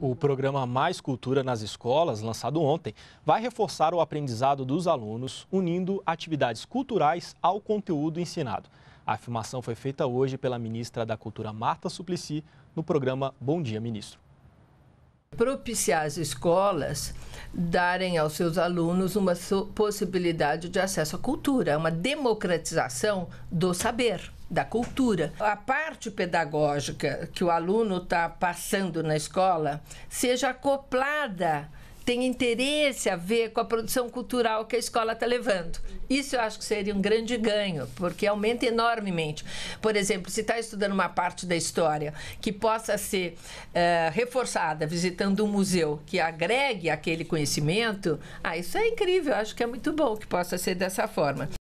O programa Mais Cultura nas Escolas, lançado ontem, vai reforçar o aprendizado dos alunos, unindo atividades culturais ao conteúdo ensinado. A afirmação foi feita hoje pela ministra da Cultura, Marta Suplicy, no programa Bom Dia, Ministro propiciar às escolas darem aos seus alunos uma possibilidade de acesso à cultura, uma democratização do saber da cultura. A parte pedagógica que o aluno está passando na escola seja acoplada tem interesse a ver com a produção cultural que a escola está levando. Isso eu acho que seria um grande ganho, porque aumenta enormemente. Por exemplo, se está estudando uma parte da história que possa ser eh, reforçada visitando um museu que agregue aquele conhecimento, ah, isso é incrível, eu acho que é muito bom que possa ser dessa forma.